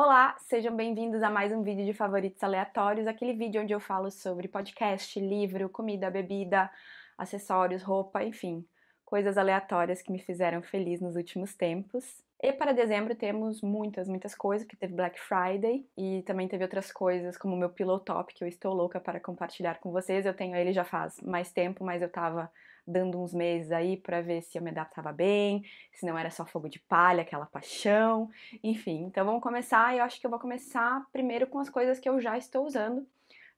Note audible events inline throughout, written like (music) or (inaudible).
Olá, sejam bem-vindos a mais um vídeo de favoritos aleatórios, aquele vídeo onde eu falo sobre podcast, livro, comida, bebida, acessórios, roupa, enfim, coisas aleatórias que me fizeram feliz nos últimos tempos. E para dezembro temos muitas, muitas coisas, porque teve Black Friday e também teve outras coisas, como o meu Pillow Top, que eu estou louca para compartilhar com vocês. Eu tenho ele já faz mais tempo, mas eu tava dando uns meses aí para ver se eu me adaptava bem, se não era só fogo de palha, aquela paixão, enfim. Então vamos começar, eu acho que eu vou começar primeiro com as coisas que eu já estou usando.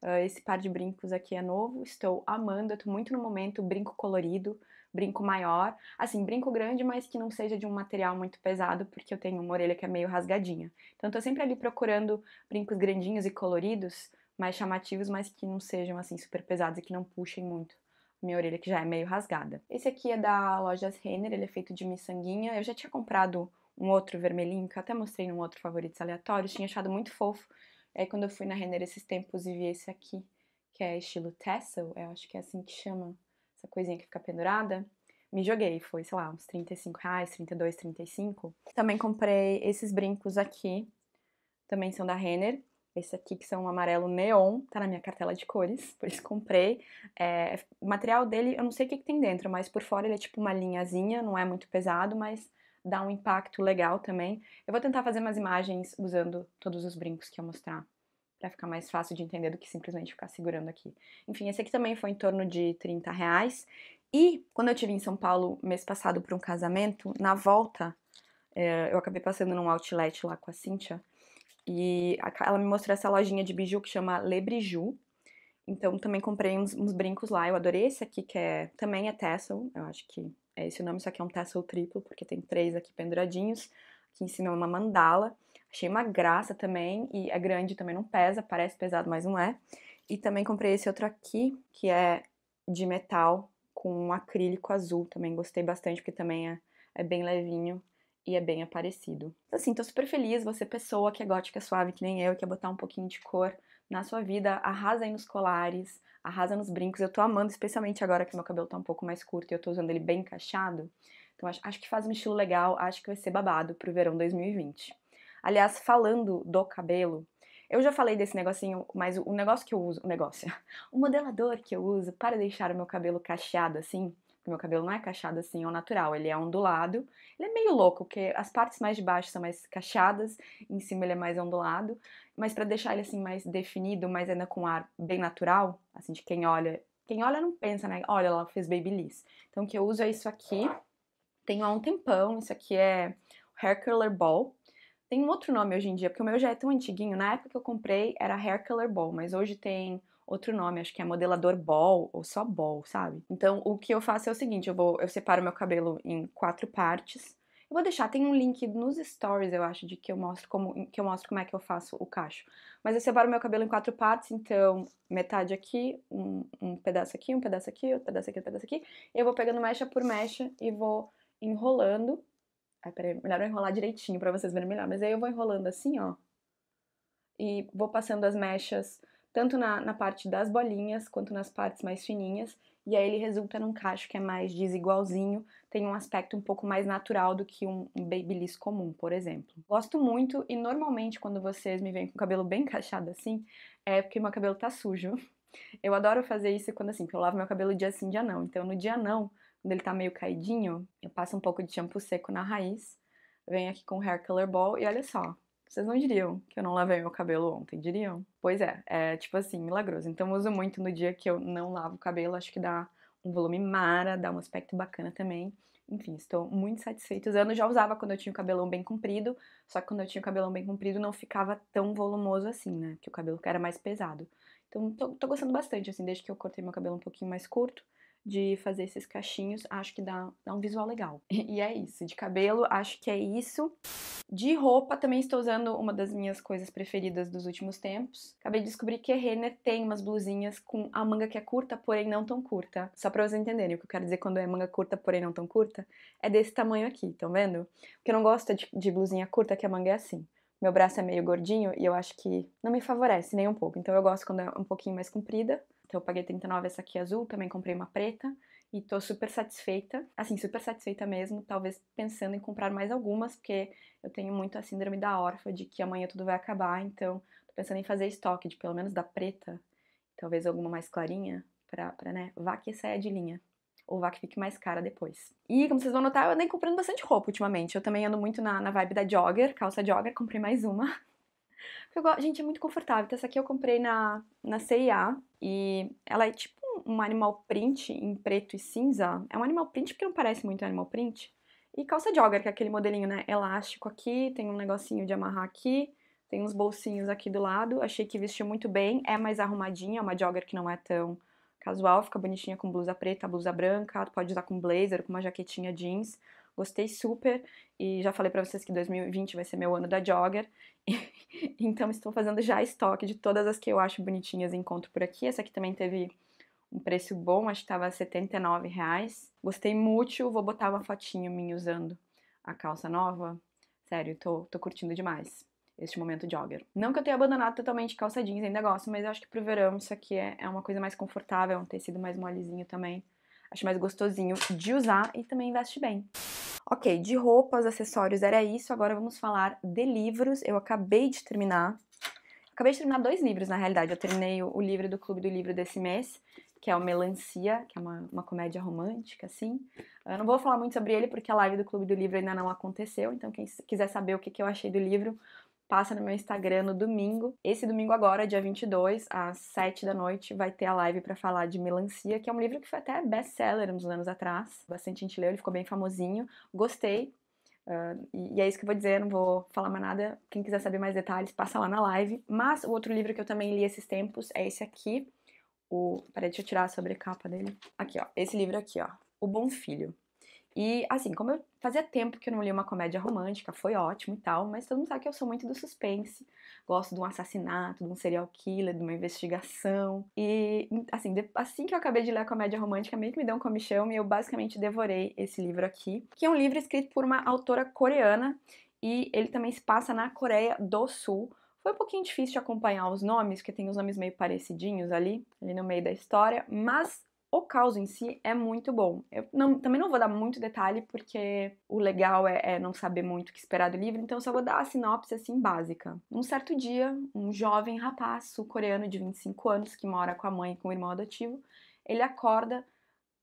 Ah, esse par de brincos aqui é novo, estou amando, eu tô muito no momento brinco colorido, brinco maior, assim, brinco grande, mas que não seja de um material muito pesado, porque eu tenho uma orelha que é meio rasgadinha. Então tô sempre ali procurando brincos grandinhos e coloridos, mais chamativos, mas que não sejam assim super pesados e que não puxem muito minha orelha que já é meio rasgada. Esse aqui é da lojas Renner, ele é feito de miçanguinha. Eu já tinha comprado um outro vermelhinho, que eu até mostrei num outro favoritos aleatórios, tinha achado muito fofo. aí é, quando eu fui na Renner esses tempos e vi esse aqui, que é estilo tassel, eu acho que é assim que chama essa coisinha que fica pendurada, me joguei. Foi, sei lá, uns 35 reais, 32, 35. Também comprei esses brincos aqui, também são da Renner. Esse aqui que são um amarelo neon, tá na minha cartela de cores, (laughs) por isso comprei. É, o material dele, eu não sei o que, que tem dentro, mas por fora ele é tipo uma linhazinha, não é muito pesado, mas dá um impacto legal também. Eu vou tentar fazer umas imagens usando todos os brincos que eu mostrar para ficar mais fácil de entender do que simplesmente ficar segurando aqui. Enfim, esse aqui também foi em torno de 30 reais. E quando eu tive em São Paulo mês passado para um casamento, na volta é, eu acabei passando num outlet lá com a Cíntia e ela me mostrou essa lojinha de biju que chama Le Briju. Então também comprei uns, uns, brincos lá. Eu adorei esse aqui que é também é tassel. Eu acho que é esse o nome, só que é um tassel triplo porque tem três aqui penduradinhos. Aqui em cima é uma mandala. Achei uma graça também, e é grande, também não pesa, parece pesado, mas não é. E também comprei esse outro aqui, que é de metal, com um acrílico azul também. Gostei bastante, porque também é, é bem levinho e é bem aparecido. Então, assim, tô super feliz, você pessoa que é gótica suave, que nem eu, que quer botar um pouquinho de cor na sua vida, arrasa aí nos colares, arrasa nos brincos. Eu tô amando, especialmente agora que meu cabelo tá um pouco mais curto e eu tô usando ele bem encaixado. Então acho, acho que faz um estilo legal, acho que vai ser babado pro verão 2020. Aliás, falando do cabelo, eu já falei desse negocinho, mas o negócio que eu uso, o negócio, (laughs) o modelador que eu uso para deixar o meu cabelo cacheado assim, porque meu cabelo não é cacheado assim ao é natural, ele é ondulado. Ele é meio louco, porque as partes mais de baixo são mais cacheadas, em cima ele é mais ondulado, mas para deixar ele assim mais definido, mas ainda com um ar bem natural, assim de quem olha, quem olha não pensa, né? Olha, ela fez babyliss. Então o que eu uso é isso aqui. Tenho há um tempão, isso aqui é Hair Curler Ball, tem um outro nome hoje em dia, porque o meu já é tão antiguinho. Na época que eu comprei era Hair Color Ball, mas hoje tem outro nome, acho que é modelador ball ou só ball, sabe? Então, o que eu faço é o seguinte, eu vou eu separo meu cabelo em quatro partes. Eu vou deixar tem um link nos stories, eu acho, de que eu mostro como que eu mostro como é que eu faço o cacho. Mas eu separo meu cabelo em quatro partes, então metade aqui, um, um pedaço aqui, um pedaço aqui, outro pedaço aqui, outro pedaço aqui. E eu vou pegando mecha por mecha e vou enrolando peraí, melhor eu enrolar direitinho pra vocês verem melhor. Mas aí eu vou enrolando assim, ó. E vou passando as mechas, tanto na, na parte das bolinhas, quanto nas partes mais fininhas. E aí ele resulta num cacho que é mais desigualzinho, tem um aspecto um pouco mais natural do que um, um babyliss comum, por exemplo. Gosto muito e normalmente quando vocês me veem com o cabelo bem (laughs) encaixado assim, é porque meu cabelo tá sujo. Eu adoro fazer isso quando assim, porque eu lavo meu cabelo dia sim, dia não. Então no dia não, quando ele tá meio caidinho, eu passo um pouco de shampoo seco na raiz, venho aqui com o Hair Color Ball e olha só. Vocês não diriam que eu não lavei meu cabelo ontem, diriam? Pois é, é tipo assim, milagroso. Então eu uso muito no dia que eu não lavo o cabelo, acho que dá um volume mara, dá um aspecto bacana também. Enfim, estou muito satisfeita usando. Já usava quando eu tinha o cabelão bem comprido, só que quando eu tinha o cabelão bem comprido não ficava tão volumoso assim, né? Que o cabelo era mais pesado. Então, tô, tô, gostando bastante, assim, desde que eu cortei meu cabelo um pouquinho mais curto de fazer esses cachinhos, acho que dá, dá um visual legal. (laughs) E é isso. De cabelo, acho que é isso. De roupa, também estou usando uma das minhas coisas preferidas dos últimos tempos. Acabei de descobrir que a Renner tem umas blusinhas com a manga que é curta, porém não tão curta. Só para vocês entenderem o que eu quero dizer quando é manga curta, porém não tão curta, é desse tamanho aqui, estão vendo? O que eu não gosto é de, de blusinha curta, que a manga é assim meu braço é meio gordinho e eu acho que não me favorece nem um pouco. Então eu gosto quando é um pouquinho mais comprida. Então eu paguei 39 essa aqui azul, também comprei uma preta e tô super satisfeita. Assim, super satisfeita mesmo, talvez pensando em comprar mais algumas, porque eu tenho muito a síndrome da órfã de que amanhã tudo vai acabar, então tô pensando em fazer estoque de pelo menos da preta, talvez alguma mais clarinha para, né, vá que saia de linha ou vá que fique mais cara depois. E como vocês vão notar, eu andei comprando bastante roupa ultimamente. Eu também ando muito na, na vibe da jogger, calça jogger, comprei mais uma. (laughs) Porque gente, é muito confortável. Então, essa aqui eu comprei na, na CIA e ela é tipo um animal print em preto e cinza. É um animal print porque não parece muito animal print. E calça jogger, que é aquele modelinho, né? Elástico aqui, tem um negocinho de amarrar aqui, tem uns bolsinhos aqui do lado. Achei que vestiu muito bem, é mais arrumadinha, é uma jogger que não é tão casual, fica bonitinha com blusa preta, blusa branca, pode usar com blazer, com uma jaquetinha jeans. Gostei super e já falei para vocês que 2020 vai ser meu ano da jogger. (laughs) então estou fazendo já estoque de todas as que eu acho bonitinhas e encontro por aqui. Essa aqui também teve um preço bom, acho que estava R$ Reais. Gostei muito, vou botar uma fotinho minha usando a calça nova. Sério, tô, tô curtindo demais este momento jogger. Não que eu tenha abandonado totalmente calça jeans, ainda gosto, mas eu acho que pro verão isso aqui é, é uma coisa mais confortável, é um tecido mais molezinho também. Acho mais gostosinho de usar e também veste bem. Ok, de roupas, acessórios era isso. Agora vamos falar de livros. Eu acabei de terminar. Acabei de terminar dois livros, na realidade. Eu terminei o livro do Clube do Livro desse mês, que é o Melancia, que é uma, uma comédia romântica, assim. Eu não vou falar muito sobre ele porque a live do Clube do Livro ainda não aconteceu, então quem quiser saber o que, que eu achei do livro, passa no meu Instagram no domingo. Esse domingo agora, dia 22, às 7 da noite, vai ter a live para falar de Melancia, que é um livro que foi até best-seller uns anos atrás. Bastante gente leu, ele ficou bem famosinho. Gostei. Uh, e é isso que eu vou dizer, não vou falar mais nada. Quem quiser saber mais detalhes, passa lá na live. Mas o outro livro que eu também li esses tempos é esse aqui. O... Peraí, deixa eu tirar a sobrecapa dele. Aqui, ó. Esse livro aqui, ó. O Bom Filho. E assim, como eu fazia tempo que eu não li uma comédia romântica, foi ótimo e tal, mas todo mundo sabe que eu sou muito do suspense. Gosto de um assassinato, de um serial killer, de uma investigação. E assim, assim que eu acabei de ler a comédia romântica, meio que me deu um comichão e eu basicamente devorei esse livro aqui, que é um livro escrito por uma autora coreana e ele também se passa na Coreia do Sul. Foi um pouquinho difícil de acompanhar os nomes, porque tem os nomes meio parecidinhos ali, ali no meio da história, mas o caos em si é muito bom. Eu não, também não vou dar muito detalhe, porque o legal é, é, não saber muito o que esperar do livro, então eu só vou dar a sinopse assim básica. Num certo dia, um jovem rapaz sul-coreano de 25 anos, que mora com a mãe e com o irmão adotivo, ele acorda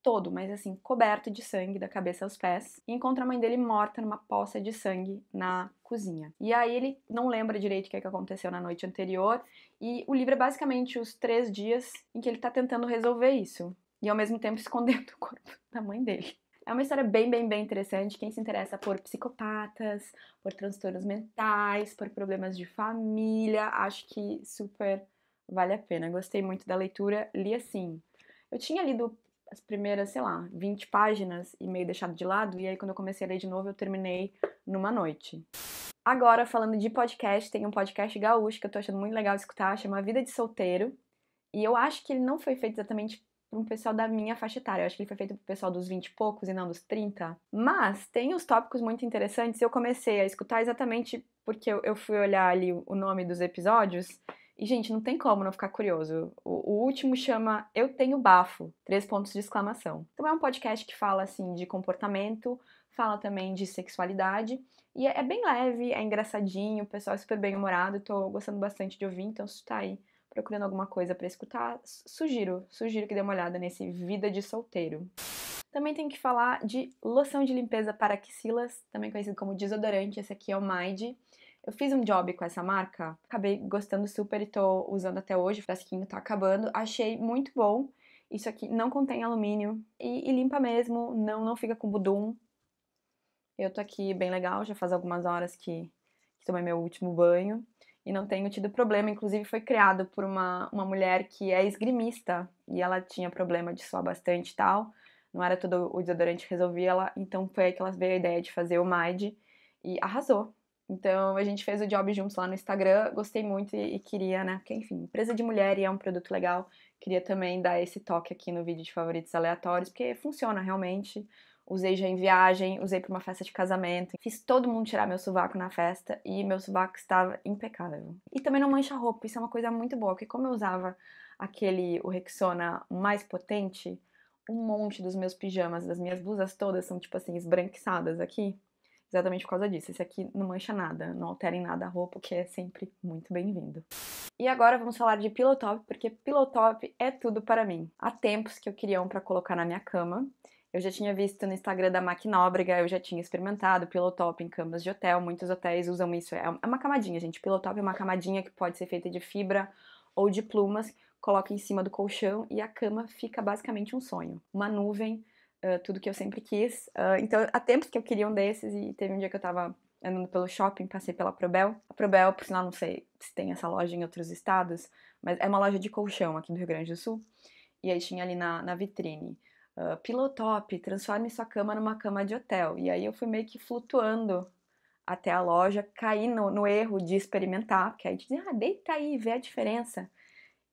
todo, mas assim, coberto de sangue da cabeça aos pés, e encontra a mãe dele morta numa poça de sangue na cozinha. E aí ele não lembra direito o que, é que aconteceu na noite anterior, e o livro é basicamente os três dias em que ele tá tentando resolver isso e ao mesmo tempo (laughs) escondendo o corpo da mãe dele. É uma história bem, bem, bem interessante. Quem se interessa por psicopatas, por transtornos mentais, por problemas de família, acho que super vale a pena. Gostei muito da leitura, li assim. Eu tinha lido as primeiras, sei lá, 20 páginas e meio deixado de lado, e aí quando eu comecei a ler de novo, eu terminei numa noite. Agora, falando de podcast, tem um podcast gaúcho que eu tô achando muito legal de escutar, chama Vida de Solteiro. E eu acho que ele não foi feito exatamente para um pessoal da minha faixa etária. Eu acho que ele foi feito para o pessoal dos 20 e poucos e não dos 30. Mas tem os tópicos muito interessantes. Eu comecei a escutar exatamente porque eu, fui olhar ali o nome dos episódios. E, gente, não tem como não ficar curioso. O, o, último chama Eu Tenho Bafo, três pontos de exclamação. Então é um podcast que fala, assim, de comportamento, fala também de sexualidade. E é, é bem leve, é engraçadinho, o pessoal é super bem-humorado. Tô gostando bastante de ouvir, então isso tá aí procurando alguma coisa para escutar, sugiro, sugiro que dê uma olhada nesse Vida de Solteiro. Também tem que falar de loção de limpeza para axilas, também conhecido como desodorante, esse aqui é o Maide. Eu fiz um job com essa marca, acabei gostando super e tô usando até hoje, o frasquinho tá acabando, achei muito bom. Isso aqui não contém alumínio e, e limpa mesmo, não não fica com budum. Eu tô aqui bem legal, já faz algumas horas que, que tomei meu último banho e não tenho tido problema. Inclusive, foi criado por uma, uma mulher que é esgrimista e ela tinha problema de suar bastante e tal. Não era todo o desodorante que resolvia ela, então foi aí que ela veio a ideia de fazer o MAID e arrasou. Então a gente fez o job juntos lá no Instagram, gostei muito e, e queria, né? Porque, enfim, empresa de mulher e é um produto legal. Queria também dar esse toque aqui no vídeo de favoritos aleatórios, porque funciona realmente usei já em viagem, usei para uma festa de casamento, fiz todo mundo tirar meu sovaco na festa e meu sovaco estava impecável. E também não mancha roupa, isso é uma coisa muito boa, porque como eu usava aquele o Rexona mais potente, um monte dos meus pijamas, das minhas blusas todas são tipo assim esbranquiçadas aqui, exatamente por causa disso. Esse aqui não mancha nada, não altera em nada a roupa, o que é sempre muito bem-vindo. E agora vamos falar de pillow top, porque pillow top é tudo para mim. Há tempos que eu queria um para colocar na minha cama eu já tinha visto no Instagram da Maquinóbrega, eu já tinha experimentado pilotop em camas de hotel, muitos hotéis usam isso. É, é uma camadinha, gente. Pilotop é uma camadinha que pode ser feita de fibra ou de plumas, coloca em cima do colchão e a cama fica basicamente um sonho. Uma nuvem, uh, tudo que eu sempre quis. Uh, então, há tempos que eu queria um desses e teve um dia que eu tava andando pelo shopping, passei pela Probel. A Probel, por sinal, não sei se tem essa loja em outros estados, mas é uma loja de colchão aqui do Rio Grande do Sul. E aí tinha ali na, na vitrine ah, pilotop, transforme sua cama numa cama de hotel. E aí eu fui meio que flutuando até a loja, caí no, no erro de experimentar, porque aí dizia, ah, deita aí, vê a diferença.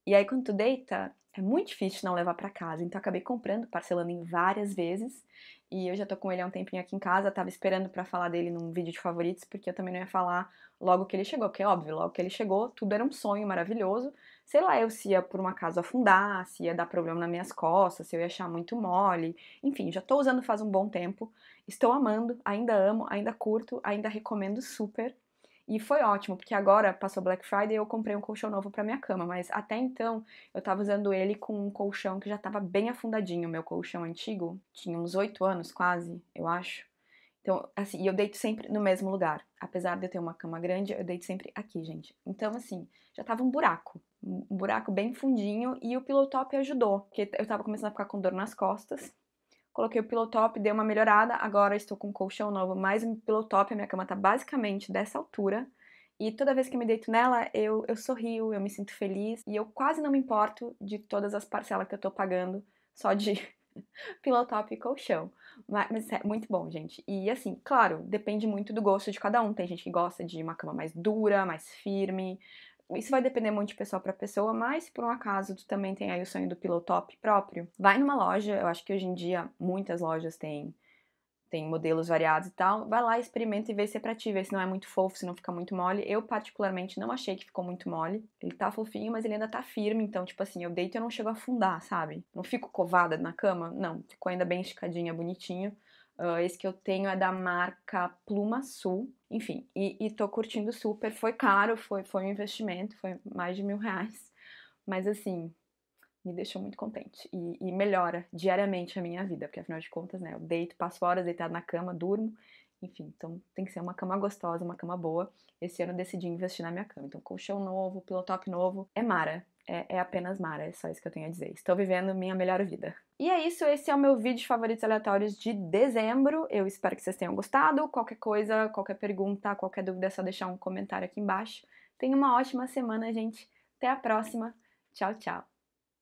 E aí quando tu deita, é muito difícil não levar para casa. Então acabei comprando, parcelando em várias vezes. E eu já tô com ele há um tempinho aqui em casa, tava esperando para falar dele num vídeo de favoritos, porque eu também não ia falar logo que ele chegou, porque é óbvio, logo que ele chegou, tudo era um sonho maravilhoso. Sei lá, eu se ia por um acaso afundar, se ia dar problema nas minhas costas, se eu ia achar muito mole. Enfim, já tô usando faz um bom tempo. Estou amando, ainda amo, ainda curto, ainda recomendo super. E foi ótimo, porque agora passou Black Friday e eu comprei um colchão novo para minha cama, mas até então eu tava usando ele com um colchão que já tava bem afundadinho, meu colchão antigo, tinha uns oito anos quase, eu acho. Então, assim, eu deito sempre no mesmo lugar. Apesar de eu ter uma cama grande, eu deito sempre aqui, gente. Então, assim, já tava um buraco, um buraco bem fundinho e o pillow top ajudou, porque eu tava começando a ficar com dor nas costas coloquei o pillow top, deu uma melhorada, agora estou com um colchão novo, mais um pillow top, a minha cama tá basicamente dessa altura. E toda vez que me deito nela, eu, eu sorrio, eu me sinto feliz e eu quase não me importo de todas as parcelas que eu tô pagando só de (laughs) pillow top e colchão. Mas, mas é muito bom, gente. E assim, claro, depende muito do gosto de cada um. Tem gente que gosta de uma cama mais dura, mais firme, isso vai depender muito de pessoa para pessoa, mas se por um acaso tu também tem aí o sonho do pillow top próprio, vai numa loja, eu acho que hoje em dia muitas lojas têm tem modelos variados e tal, vai lá, experimenta e vê se é pra ti, vê se não é muito fofo, se não fica muito mole. Eu, particularmente, não achei que ficou muito mole. Ele tá fofinho, mas ele ainda tá firme, então, tipo assim, eu deito e eu não chego a afundar, sabe? Não fico covada na cama, não, ficou ainda bem esticadinha, bonitinho. Uh, esse que eu tenho é da marca Pluma Sul. Enfim, e, e tô curtindo super. Foi caro, foi, foi um investimento, foi mais de mil reais. Mas assim, me deixou muito contente e, e, melhora diariamente a minha vida, porque afinal de contas, né, eu deito, passo horas deitado na cama, durmo, enfim, então tem que ser uma cama gostosa, uma cama boa. Esse ano eu decidi investir na minha cama, então colchão novo, pilotop novo, é mara. É, é, apenas Mara, é só isso que eu tenho a dizer. Estou vivendo minha melhor vida. E é isso, esse é o meu vídeo de favoritos aleatórios de dezembro. Eu espero que vocês tenham gostado. Qualquer coisa, qualquer pergunta, qualquer dúvida, é só deixar um comentário aqui embaixo. Tenha uma ótima semana, gente. Até a próxima. Tchau, tchau.